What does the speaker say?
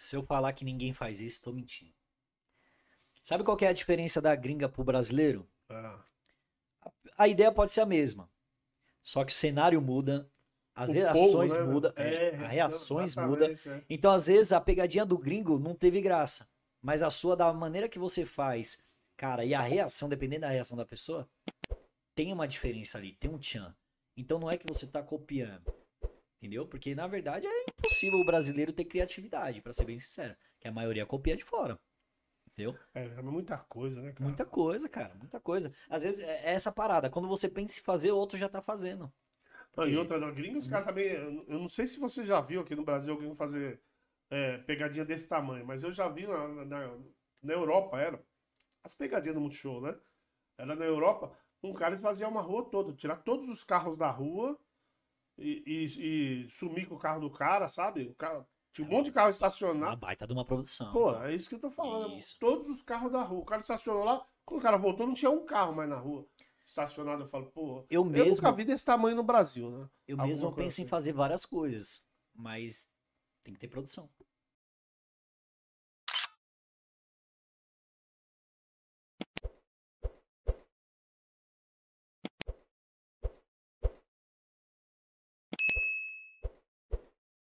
Se eu falar que ninguém faz isso, tô mentindo. Sabe qual que é a diferença da gringa pro brasileiro? Ah. A, a, ideia pode ser a mesma. Só que o cenário muda, as o reações povo, né, mudam, é, é, as reações muda. É. Então, às vezes, a pegadinha do gringo não teve graça. Mas a sua, da maneira que você faz, cara, e a reação, dependendo da reação da pessoa, tem uma diferença ali, tem um tchan. Então não é que você tá copiando. Entendeu? Porque, na verdade, é impossível o brasileiro ter criatividade, para ser bem sincero. Que a maioria copia de fora. Entendeu? É, é, muita coisa, né, cara? Muita coisa, cara, muita coisa. Às vezes é, é essa parada. Quando você pensa em fazer, o outro já tá fazendo. Não, e outra, na gringa, os caras também. Eu não sei se você já viu aqui no Brasil alguém fazer é, pegadinha desse tamanho, mas eu já vi na, na, na Europa, era. As pegadinhas do Multishow, né? Era na Europa, um cara esvaziar uma rua toda, tirar todos os carros da rua e, e, e sumir com o carro do cara, sabe? O cara, tinha um monte de carro estacionado. Uma baita de uma produção. Pô, é isso que eu tô falando. Isso. Todos os carros da rua. O cara estacionou lá, quando o cara voltou, não tinha um carro mais na rua estacionado. Eu falo, pô, eu, mesmo, eu nunca vi desse tamanho no Brasil, né? Eu Alguma mesmo penso assim. em fazer várias coisas, mas tem que ter produção.